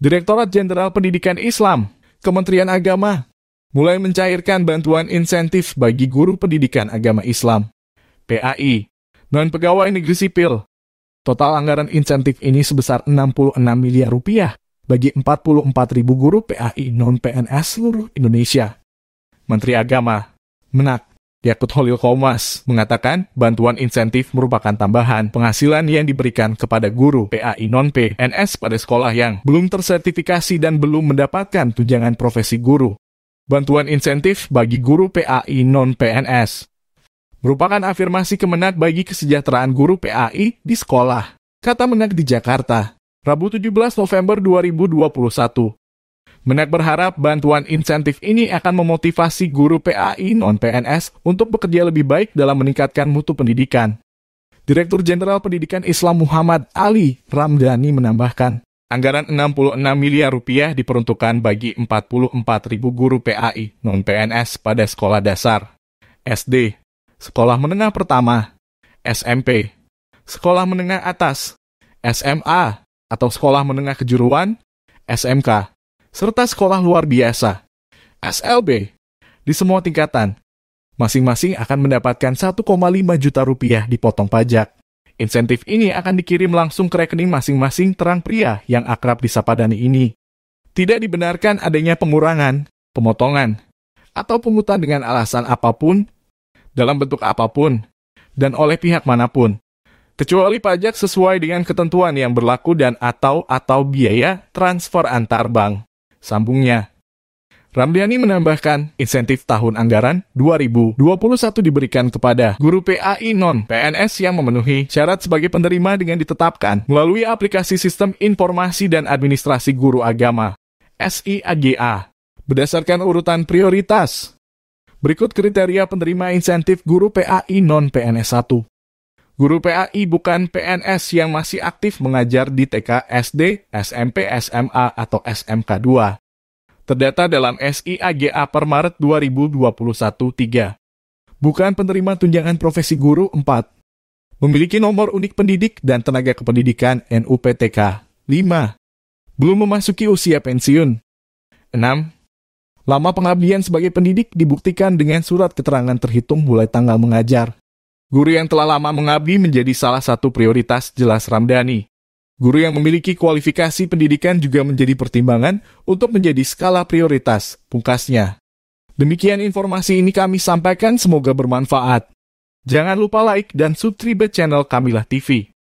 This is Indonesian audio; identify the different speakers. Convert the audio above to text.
Speaker 1: Direktorat Jenderal Pendidikan Islam, Kementerian Agama, mulai mencairkan bantuan insentif bagi guru pendidikan agama Islam, PAI, dan pegawai negeri sipil. Total anggaran insentif ini sebesar 66 miliar rupiah bagi 44 ribu guru PAI non-PNS seluruh Indonesia. Menteri Agama, Menak, Yakut Holil Komas mengatakan bantuan insentif merupakan tambahan penghasilan yang diberikan kepada guru PAI non PNS pada sekolah yang belum tersertifikasi dan belum mendapatkan tunjangan profesi guru. Bantuan insentif bagi guru PAI non-PNS merupakan afirmasi kemenat bagi kesejahteraan guru PAI di sekolah, kata menak di Jakarta, Rabu 17 November 2021. Menak berharap bantuan insentif ini akan memotivasi guru PAI non-PNS untuk bekerja lebih baik dalam meningkatkan mutu pendidikan. Direktur Jenderal Pendidikan Islam Muhammad Ali Ramdhani menambahkan, anggaran 66 miliar rupiah diperuntukkan bagi 44 ribu guru PAI non-PNS pada sekolah dasar, SD, sekolah menengah pertama, SMP, sekolah menengah atas, SMA atau sekolah menengah kejuruan, SMK, serta sekolah luar biasa, SLB, di semua tingkatan. Masing-masing akan mendapatkan 1,5 juta rupiah dipotong pajak. Insentif ini akan dikirim langsung ke rekening masing-masing terang pria yang akrab disapa Dani ini. Tidak dibenarkan adanya pengurangan, pemotongan, atau pungutan dengan alasan apapun, dalam bentuk apapun, dan oleh pihak manapun kecuali pajak sesuai dengan ketentuan yang berlaku dan atau atau biaya transfer antar bank sambungnya. Ramliani menambahkan, insentif tahun anggaran 2021 diberikan kepada guru PAI non-PNS yang memenuhi syarat sebagai penerima dengan ditetapkan melalui aplikasi Sistem Informasi dan Administrasi Guru Agama, SIAGA, berdasarkan urutan prioritas. Berikut kriteria penerima insentif guru PAI non-PNS 1. Guru PAI bukan PNS yang masih aktif mengajar di TK, SD, SMP, SMA, atau SMK 2. Terdata dalam SIAGA per Maret 2021-3. Bukan penerima tunjangan profesi guru 4. Memiliki nomor unik pendidik dan tenaga kependidikan NUPTK 5. Belum memasuki usia pensiun 6. Lama pengabdian sebagai pendidik dibuktikan dengan surat keterangan terhitung mulai tanggal mengajar Guru yang telah lama mengabdi menjadi salah satu prioritas jelas Ramdhani. Guru yang memiliki kualifikasi pendidikan juga menjadi pertimbangan untuk menjadi skala prioritas, pungkasnya. Demikian informasi ini kami sampaikan semoga bermanfaat. Jangan lupa like dan subscribe channel Kamilah TV.